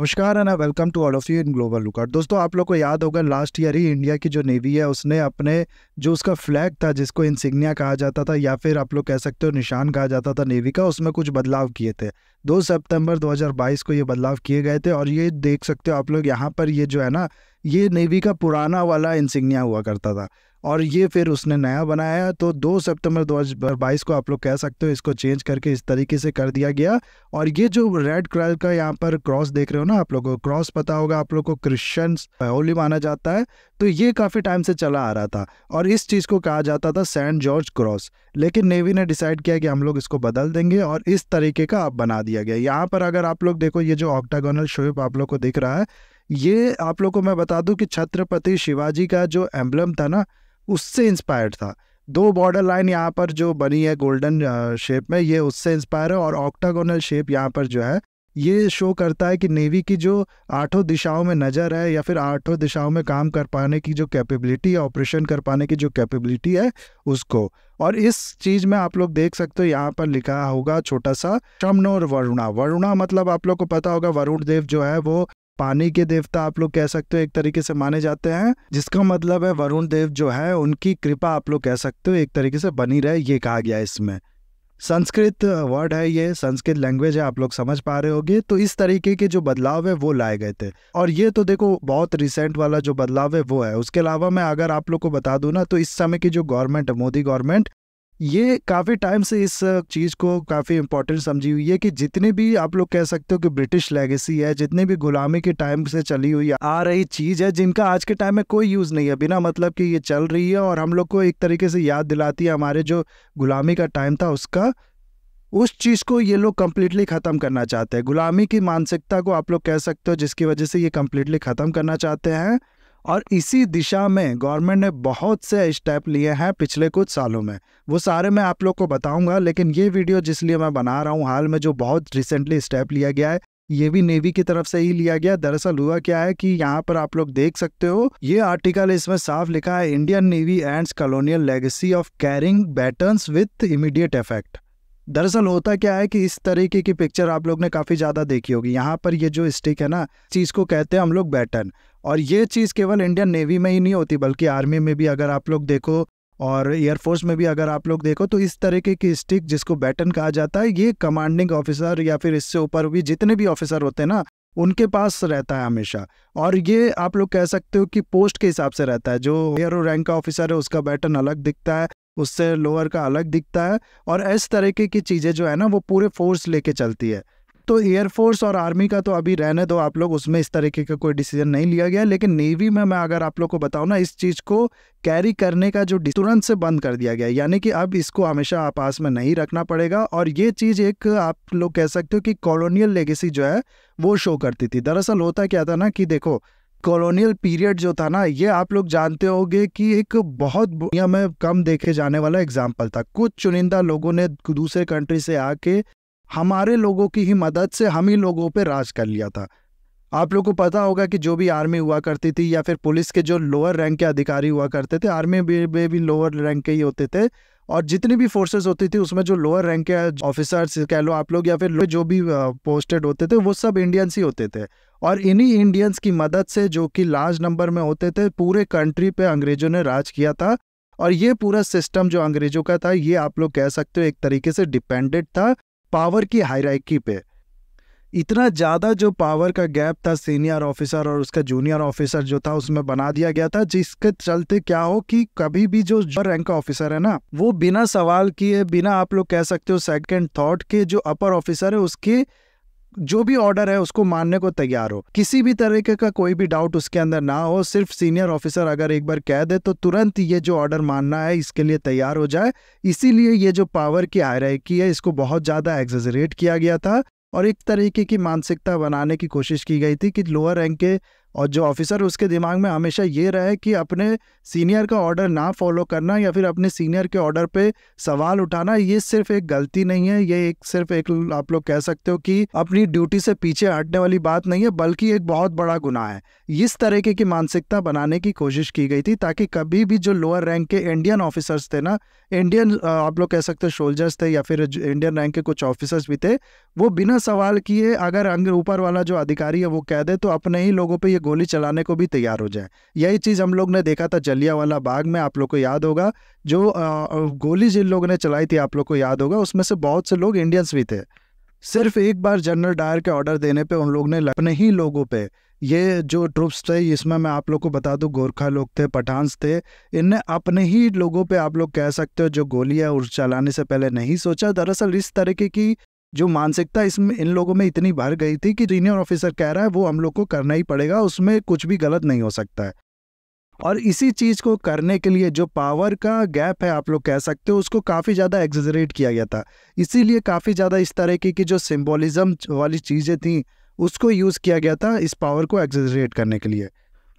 नमस्कार and welcome to all of you in global lookout दोस्तों आप लोग को याद होगा लास्ट ईयर ही इंडिया की जो नेवी है उसने अपने जो उसका फ्लैग था जिसको इंसिग्निया कहा जाता था या फिर आप लोग कह सकते हो निशान कहा जाता था नेवी का उसमें कुछ बदलाव किए थे दो सितंबर 2022 को ये बदलाव किए गए थे और ये देख सकते हो आप लोग यहाँ पर ये जो है ना ये नेवी का पुराना वाला इंसिग्निया हुआ करता था और ये फिर उसने नया बनाया तो 2 सितंबर 2022 को आप लोग कह सकते हो इसको चेंज करके इस तरीके से कर दिया गया और ये जो रेड कलर का यहाँ पर क्रॉस देख रहे हो ना आप लोगों को क्रॉस पता होगा आप लोग को क्रिश्चन होली माना जाता है तो ये काफ़ी टाइम से चला आ रहा था और इस चीज़ को कहा जाता था सेंट जॉर्ज क्रॉस लेकिन नेवी ने डिसाइड किया कि हम लोग इसको बदल देंगे और इस तरीके का आप बना दिया दिया गया यहाँ पर अगर आप लोग देखो ये जो ऑक्टागोनल शेप आप लोग को दिख रहा है ये आप लोग को मैं बता दूं कि छत्रपति शिवाजी का जो एम्बलम था ना उससे इंस्पायर्ड था दो बॉर्डर लाइन यहाँ पर जो बनी है गोल्डन शेप में ये उससे इंस्पायर है और ऑक्टागोनल शेप यहाँ पर जो है ये शो करता है कि नेवी की जो आठों दिशाओं में नज़र है या फिर आठों दिशाओं में काम कर पाने की जो कैपेबिलिटी है ऑपरेशन कर पाने की जो कैपेबिलिटी है उसको और इस चीज़ में आप लोग देख सकते हो यहाँ पर लिखा होगा छोटा सा और वरुणा वरुणा मतलब आप लोग को पता होगा वरुण देव जो है वो पानी के देवता आप लोग कह सकते हो एक तरीके से माने जाते हैं जिसका मतलब है वरुण देव जो है उनकी कृपा आप लोग कह सकते हो एक तरीके से बनी रहे ये कहा गया इसमें संस्कृत वर्ड है ये संस्कृत लैंग्वेज है आप लोग समझ पा रहे होंगे तो इस तरीके के जो बदलाव है वो लाए गए थे और ये तो देखो बहुत रिसेंट वाला जो बदलाव है वो है उसके अलावा मैं अगर आप लोग को बता दूँ ना तो इस समय की जो गवर्नमेंट है मोदी गवर्नमेंट ये काफ़ी टाइम से इस चीज़ को काफ़ी इम्पोर्टेंट समझी हुई है कि जितने भी आप लोग कह सकते हो कि ब्रिटिश लेगेसी है जितने भी गुलामी के टाइम से चली हुई आ रही चीज़ है जिनका आज के टाइम में कोई यूज़ नहीं है बिना मतलब कि ये चल रही है और हम लोग को एक तरीके से याद दिलाती है हमारे जो गुलामी का टाइम था उसका उस चीज़ को ये लोग कम्प्लीटली ख़त्म करना चाहते हैं गुलामी की मानसिकता को आप लोग कह सकते हो जिसकी वजह से ये कम्प्लीटली ख़त्म करना चाहते हैं और इसी दिशा में गवर्नमेंट ने बहुत से स्टेप लिए हैं पिछले कुछ सालों में वो सारे मैं आप लोग को बताऊंगा लेकिन ये वीडियो जिसलिए मैं बना रहा हूँ हाल में जो बहुत रिसेंटली स्टेप लिया गया है ये भी नेवी की तरफ से ही लिया गया दरअसल हुआ क्या है कि यहाँ पर आप लोग देख सकते हो ये आर्टिकल इसमें साफ लिखा है Indian navy and colonial legacy of carrying batons with immediate effect दरअसल होता क्या है कि इस तरीके की पिक्चर आप लोग ने काफ़ी ज़्यादा देखी होगी यहाँ पर ये जो स्टिक है ना चीज़ को कहते हैं हम लोग बैटन और ये चीज़ केवल इंडियन नेवी में ही नहीं होती बल्कि आर्मी में भी अगर आप लोग देखो और एयरफोर्स में भी अगर आप लोग देखो तो इस तरीके की स्टिक जिसको बैटन कहा जाता है ये कमांडिंग ऑफिसर या फिर इससे ऊपर भी जितने भी ऑफिसर होते हैं ना उनके पास रहता है हमेशा और ये आप लोग कह सकते हो कि पोस्ट के हिसाब से रहता है जो एयरो रैंक का ऑफिसर है उसका बैटन अलग दिखता है उससे लोअर का अलग दिखता है और इस तरीके की चीज़ें जो है ना वो पूरे फोर्स लेके चलती है तो एयरफोर्स और आर्मी का तो अभी रहने दो आप लोग उसमें इस तरीके का कोई डिसीजन नहीं लिया गया लेकिन नेवी में मैं अगर आप लोग को बताऊँ ना इस चीज़ को कैरी करने का जो तुरंत से बंद कर दिया गया यानी कि अब इसको हमेशा आपस में नहीं रखना पड़ेगा और ये चीज़ एक आप लोग कह सकते हो कि कॉलोनियल लेगेसी जो है वो शो करती थी दरअसल होता क्या था ना कि देखो कॉलोनियल पीरियड जो था ना ये आप लोग जानते होंगे कि एक बहुत दुनिया में कम देखे जाने वाला एग्जाम्पल था कुछ चुनिंदा लोगों ने दूसरे कंट्री से आके हमारे लोगों की ही मदद से हम ही लोगों पर राज कर लिया था आप लोगों को पता होगा कि जो भी आर्मी हुआ करती थी या फिर पुलिस के जो लोअर रैंक के अधिकारी हुआ करते थे आर्मी में भी लोअर रैंक के ही होते थे और जितनी भी फोर्सेस होती थी उसमें जो लोअर रैंक के ऑफिसर्स कह लो आप लोग या फिर जो भी पोस्टेड होते थे वो सब इंडियंस ही होते थे और इन्हीं इंडियंस की मदद से जो कि लार्ज नंबर में होते थे पूरे कंट्री पे अंग्रेजों ने राज किया था और ये पूरा सिस्टम जो अंग्रेजों का था ये आप लोग कह सकते हो एक तरीके से डिपेंडेंट था पावर की हायरकी पे इतना ज़्यादा जो पावर का गैप था सीनियर ऑफिसर और उसका जूनियर ऑफिसर जो था उसमें बना दिया गया था जिसके चलते क्या हो कि कभी भी जो रैंक का ऑफिसर है ना वो बिना सवाल किए बिना आप लोग कह सकते हो सेकंड थॉट के जो अपर ऑफिसर है उसके जो भी ऑर्डर है उसको मानने को तैयार हो किसी भी तरीके का कोई भी डाउट उसके अंदर ना हो सिर्फ सीनियर ऑफिसर अगर एक बार कह दे तो तुरंत ये जो ऑर्डर मानना है इसके लिए तैयार हो जाए इसीलिए ये जो पावर की हायराकी है इसको बहुत ज़्यादा एग्जरेट किया गया था और एक तरीके की मानसिकता बनाने की कोशिश की गई थी कि लोअर रैंक के और जो ऑफिसर उसके दिमाग में हमेशा ये रहे कि अपने सीनियर का ऑर्डर ना फॉलो करना या फिर अपने सीनियर के ऑर्डर पे सवाल उठाना ये सिर्फ एक गलती नहीं है ये एक सिर्फ एक आप लोग कह सकते हो कि अपनी ड्यूटी से पीछे हटने वाली बात नहीं है बल्कि एक बहुत बड़ा गुनाह है इस तरीके की मानसिकता बनाने की कोशिश की गई थी ताकि कभी भी जो लोअर रैंक के इंडियन ऑफिसर्स थे ना इंडियन आप लोग कह सकते हो सोल्जर्स थे या फिर इंडियन रैंक के कुछ ऑफिसर्स भी थे वो बिना सवाल किए अगर ऊपर वाला जो अधिकारी है वो कह दे तो अपने ही लोगों पर यह गोली चलाने को भी तैयार हो जाए यही चीज़ हम लोग ने देखा था जलियावाला बाग में आप लोग को याद होगा जो गोली जिन लोगों ने चलाई थी आप लोग को याद होगा उसमें से बहुत से लोग इंडियंस भी थे सिर्फ एक बार जनरल डायर के ऑर्डर देने पे उन लोग ने अपने ही लोगों पे ये जो ट्रुप्स थे इसमें मैं आप लोग को बता दूं गोरखा लोग थे पठानस थे इनने अपने ही लोगों पे आप लोग कह सकते हो जो गोलियां उस चलाने से पहले नहीं सोचा दरअसल इस तरीके की जो मानसिकता इसमें इन लोगों में इतनी भर गई थी कि सीनियर ऑफिसर कह रहा है वो हम लोग को करना ही पड़ेगा उसमें कुछ भी गलत नहीं हो सकता है और इसी चीज़ को करने के लिए जो पावर का गैप है आप लोग कह सकते हो उसको काफ़ी ज़्यादा एग्जरेट किया गया था इसीलिए काफ़ी ज़्यादा इस तरह की कि जो सिम्बोलिज़म वाली चीज़ें थी उसको यूज़ किया गया था इस पावर को एग्जरेट करने के लिए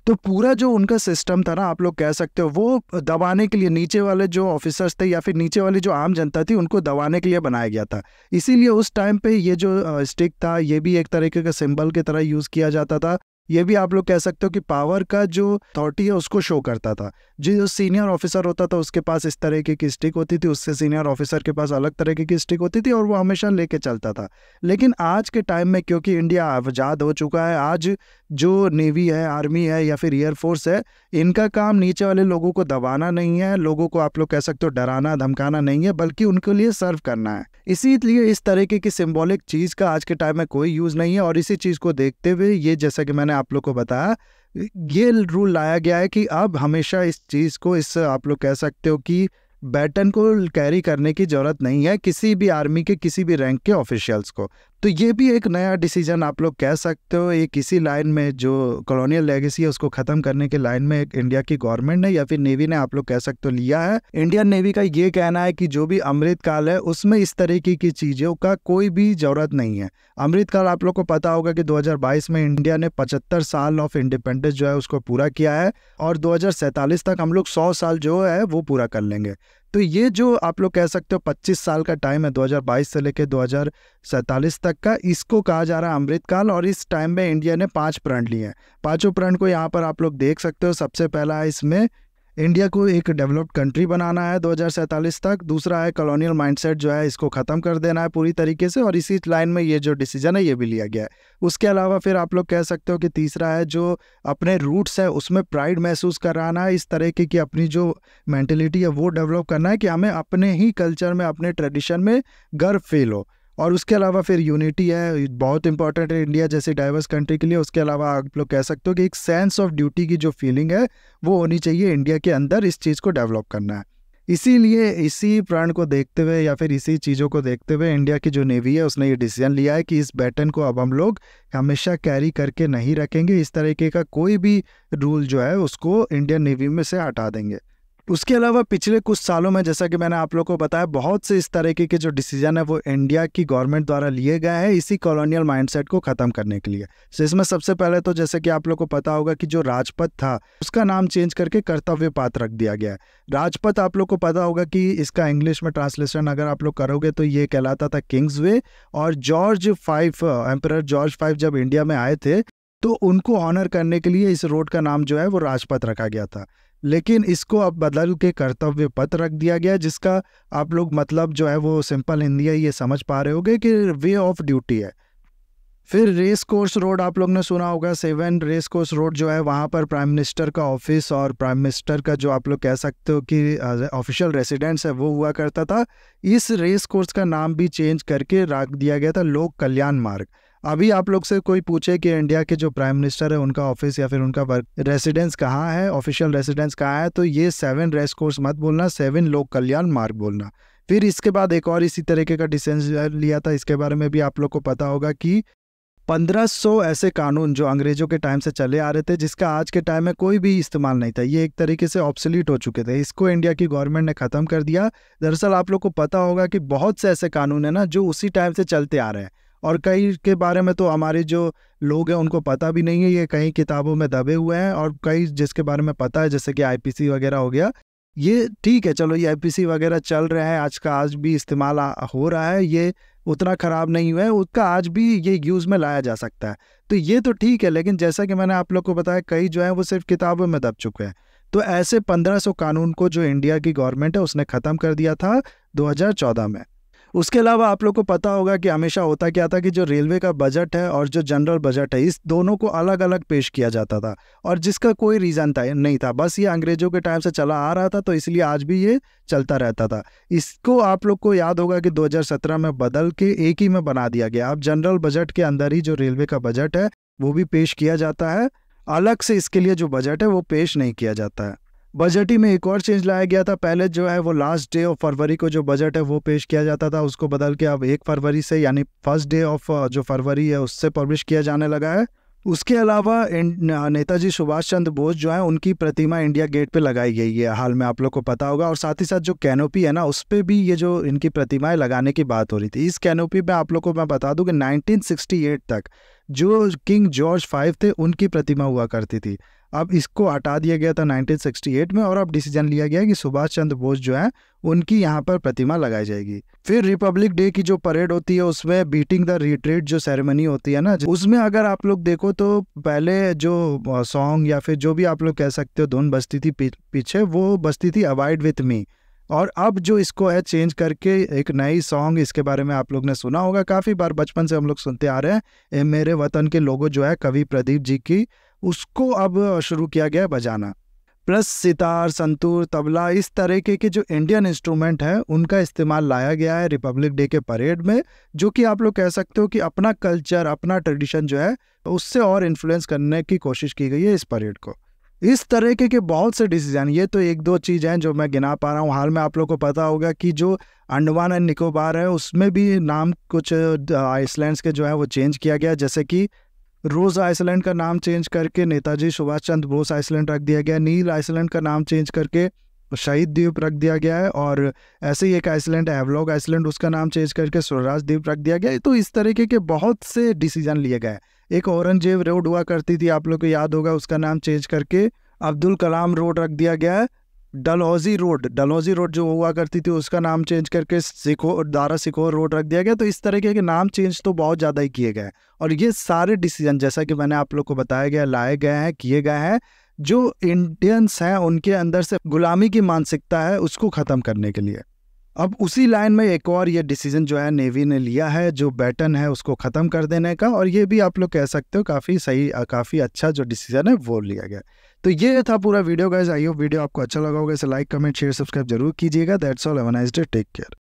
तो पूरा जो उनका सिस्टम था ना आप लोग कह सकते हो वो दबाने के लिए नीचे वाले जो ऑफिसर्स थे या फिर नीचे वाली जो आम जनता थी उनको दबाने के लिए बनाया गया था इसीलिए उस टाइम पे ये जो स्टिक था ये भी एक तरीके का सिंबल की तरह यूज़ किया जाता था ये भी आप लोग कह सकते हो कि पावर का जो अथॉरिटी है उसको शो करता था जो सीनियर ऑफिसर होता था उसके पास इस तरह की स्टिक होती थी उससे सीनियर ऑफिसर के पास अलग तरह की स्टिक होती थी और वो हमेशा लेके चलता था लेकिन आज के टाइम में क्योंकि इंडिया आज़ाद हो चुका है आज जो नेवी है आर्मी है या फिर एयरफोर्स है इनका काम नीचे वाले लोगों को दबाना नहीं है लोगों को आप लोग कह सकते हो डराना धमकाना नहीं है बल्कि उनके लिए सर्व करना है इसीलिए इस तरीके की सिम्बॉलिक चीज़ का आज के टाइम में कोई यूज़ नहीं है और इसी चीज़ को देखते हुए ये जैसा कि मैंने आप लोग को बताया ये रूल लाया गया है कि अब हमेशा इस चीज़ को इस आप लोग कह सकते हो कि बैटन को कैरी करने की ज़रूरत नहीं है किसी भी आर्मी के किसी भी रैंक के ऑफिशियल्स को तो ये भी एक नया डिसीजन आप लोग कह सकते हो ये किसी लाइन में जो कॉलोनियल लेगेसी है उसको खत्म करने के लाइन में एक इंडिया की गवर्नमेंट ने या फिर नेवी ने आप लोग कह सकते हो लिया है इंडियन नेवी का ये कहना है कि जो भी अमृतकाल है उसमें इस तरीके की चीज़ों का कोई भी जरूरत नहीं है अमृतकाल आप लोग को पता होगा कि 2022 में इंडिया ने पचहत्तर साल ऑफ इंडिपेंडेंस जो है उसको पूरा किया है और दो तक हम लोग सौ साल जो है वो पूरा कर लेंगे तो ये जो आप लोग कह सकते हो 25 साल का टाइम है 2022 से लेकर दो तक का इसको कहा जा रहा है अमृतकाल और इस टाइम में इंडिया ने पांच प्रण लिए हैं पांचों प्रण को यहाँ पर आप लोग देख सकते हो सबसे पहला है इसमें इंडिया को एक डेवलप्ड कंट्री बनाना है दो तक दूसरा है कॉलोनियल माइंडसेट जो है इसको ख़त्म कर देना है पूरी तरीके से और इसी लाइन में ये जो डिसीजन है ये भी लिया गया है उसके अलावा फिर आप लोग कह सकते हो कि तीसरा है जो अपने रूट्स है उसमें प्राइड महसूस कराना है इस तरह की कि अपनी जो मैंटेलिटी है वो डेवलप करना है कि हमें अपने ही कल्चर में अपने ट्रेडिशन में गर्व फील हो और उसके अलावा फिर यूनिटी है बहुत इंपॉर्टेंट है इंडिया जैसे डाइवर्स कंट्री के लिए उसके अलावा आप लोग कह सकते हो कि एक सेंस ऑफ ड्यूटी की जो फीलिंग है वो होनी चाहिए इंडिया के अंदर इस चीज़ को डेवलप करना है इसीलिए इसी प्राण को देखते हुए या फिर इसी चीज़ों को देखते हुए इंडिया की जो नेवी है उसने ये डिसीजन लिया है कि इस बैटन को अब हम लोग हमेशा कैरी करके नहीं रखेंगे इस तरीके का कोई भी रूल जो है उसको इंडियन नेवी में से हटा देंगे उसके अलावा पिछले कुछ सालों में जैसा कि मैंने आप लोग को बताया बहुत से इस तरीके के जो डिसीजन है वो इंडिया की गवर्नमेंट द्वारा लिए गए हैं इसी कॉलोनियल माइंडसेट को ख़त्म करने के लिए तो इसमें सबसे पहले तो जैसे कि आप लोग को पता होगा कि जो राजपथ था उसका नाम चेंज करके कर्तव्य पात रख दिया गया है राजपथ आप लोग को पता होगा कि इसका इंग्लिश में ट्रांसलेशन अगर आप लोग करोगे तो ये कहलाता था किंग्स वे और George five emperor George five जब इंडिया में आए थे तो उनको ऑनर करने के लिए इस रोड का नाम जो है वो राजपथ रखा गया था लेकिन इसको अब बदल के कर्तव्य पथ रख दिया गया जिसका आप लोग मतलब जो है वो सिंपल हिंदी है ये समझ पा रहे होंगे कि वे ऑफ ड्यूटी है फिर रेस कोर्स रोड आप लोग ने सुना होगा सेवन रेस कोर्स रोड जो है वहाँ पर प्राइम मिनिस्टर का ऑफिस और प्राइम मिनिस्टर का जो आप लोग कह सकते हो कि ऑफिशियल रेसिडेंस है वो हुआ करता था इस रेस कोर्स का नाम भी चेंज करके रख दिया गया था लोक कल्याण मार्ग अभी आप लोग से कोई पूछे कि इंडिया के जो प्राइम मिनिस्टर है उनका ऑफिस या फिर उनका वर्क रेसिडेंस कहाँ है ऑफिशियल रेसिडेंस कहाँ है तो ये सेवन रेस कोर्स मत बोलना सेवन लोक कल्याण मार्ग बोलना फिर इसके बाद एक और इसी तरीके का डिसीजन लिया था इसके बारे में भी आप लोग को पता होगा कि 1500 ऐसे कानून जो अंग्रेजों के टाइम से चले आ रहे थे जिसका आज के टाइम में कोई भी इस्तेमाल नहीं था ये एक तरीके से ऑप्सलीट हो चुके थे इसको इंडिया की गवर्नमेंट ने ख़त्म कर दिया दरअसल आप लोग को पता होगा कि बहुत से ऐसे कानून हैं ना जो उसी टाइम से चलते आ रहे हैं और कई के बारे में तो हमारे जो लोग हैं उनको पता भी नहीं है ये कई किताबों में दबे हुए हैं और कई जिसके बारे में पता है जैसे कि आईपीसी वगैरह हो गया ये ठीक है चलो ये आईपीसी वगैरह चल रहे हैं आज का आज भी इस्तेमाल हो रहा है ये उतना ख़राब नहीं हुआ है उसका आज भी ये यूज़ में लाया जा सकता है तो ये तो ठीक है लेकिन जैसा कि मैंने आप लोग को बताया कई जो है वो सिर्फ किताबों में दब चुके हैं तो ऐसे 1500 कानून को जो इंडिया की गवर्नमेंट है उसने ख़त्म कर दिया था 2014 में उसके अलावा आप लोग को पता होगा कि हमेशा होता क्या था कि जो रेलवे का बजट है और जो जनरल बजट है इस दोनों को अलग अलग पेश किया जाता था और जिसका कोई रीज़न था नहीं था बस ये अंग्रेज़ों के टाइम से चला आ रहा था तो इसलिए आज भी ये चलता रहता था इसको आप लोग को याद होगा कि 2017 में बदल के एक ही में बना दिया गया अब जनरल बजट के अंदर ही जो रेलवे का बजट है वो भी पेश किया जाता है अलग से इसके लिए जो बजट है वो पेश नहीं किया जाता है बजट ही में एक और चेंज लाया गया था पहले जो है वो लास्ट डे ऑफ फरवरी को जो बजट है वो पेश किया जाता था उसको बदल के अब एक फरवरी से यानी फर्स्ट डे ऑफ जो फरवरी है उससे पब्लिश किया जाने लगा है उसके अलावा नेताजी सुभाष चंद्र बोस जो है उनकी प्रतिमा इंडिया गेट पे लगाई गई है हाल में आप लोग को पता होगा और साथ ही साथ जो कैनोपी है ना उस पर भी ये जो इनकी प्रतिमाएं लगाने की बात हो रही थी इस कैनोपी में आप लोग को मैं बता दूं कि 1968 तक जो किंग जॉर्ज फाइव थे उनकी प्रतिमा हुआ करती थी अब इसको हटा दिया गया था 1968 में और अब डिसीजन लिया गया कि सुभाष चंद्र बोस जो है उनकी यहाँ पर प्रतिमा लगाई जाएगी फिर रिपब्लिक डे की जो परेड होती है उसमें बीटिंग द रिट्रीट जो सेरेमनी होती है ना उसमें अगर आप लोग देखो तो पहले जो सॉन्ग या फिर जो भी आप लोग कह सकते हो धुन बस्ती थी पीछे वो बस्ती थी अवॉइड विथ मी और अब जो इसको है चेंज करके एक नई सॉन्ग इसके बारे में आप लोग ने सुना होगा काफ़ी बार बचपन से हम लोग सुनते आ रहे हैं मेरे वतन के लोगों जो है कवि प्रदीप जी की उसको अब शुरू किया गया बजाना प्लस सितार संतूर तबला इस तरीके के जो इंडियन इंस्ट्रूमेंट हैं उनका इस्तेमाल लाया गया है रिपब्लिक डे के परेड में जो कि आप लोग कह सकते हो कि अपना कल्चर अपना ट्रेडिशन जो है उससे और इन्फ्लुएंस करने की कोशिश की गई है इस परेड को इस तरीके के बहुत से डिसीजन ये तो एक दो चीज़ हैं जो मैं गिना पा रहा हूँ हाल में आप लोग को पता होगा कि जो अंडमान एंड निकोबार है उसमें भी नाम कुछ आइसलैंड्स uh, के जो है वो चेंज किया गया जैसे कि रोज आइसलैंड का नाम चेंज करके नेताजी सुभाष चंद्र बोस आइसलैंड रख दिया गया नील आइसलैंड का नाम चेंज करके शहीद द्वीप रख दिया गया है और ऐसे ही एक आइसलैंड एवलॉग आइसलैंड उसका नाम चेंज करके स्वराज द्वीप रख दिया गया तो इस तरीके के बहुत से डिसीजन लिए गए एक औरंगजेब रोड हुआ करती थी आप लोग को याद होगा उसका नाम चेंज करके अब्दुल कलाम रोड रख दिया गया है डलहौजी रोड डलहौजी रोड जो हुआ करती थी उसका नाम चेंज करके सिखोर दारा सिखोर रोड रख दिया गया तो इस तरीके के नाम चेंज तो बहुत ज़्यादा ही किए गए और ये सारे डिसीजन जैसा कि मैंने आप लोग को बताया गया लाए गए हैं किए गए हैं जो इंडियंस हैं उनके अंदर से गुलामी की मानसिकता है उसको ख़त्म करने के लिए अब उसी लाइन में एक और ये डिसीजन जो है नेवी ने लिया है जो बैटन है उसको ख़त्म कर देने का और ये भी आप लोग कह सकते हो काफ़ी सही काफ़ी अच्छा जो डिसीजन है वो लिया गया तो ये था पूरा video guys I hope video आपको अच्छा लगा होगा इसे लाइक कमेंट शेयर सब्सक्राइब जरूर कीजिएगा that's all have a nice day take care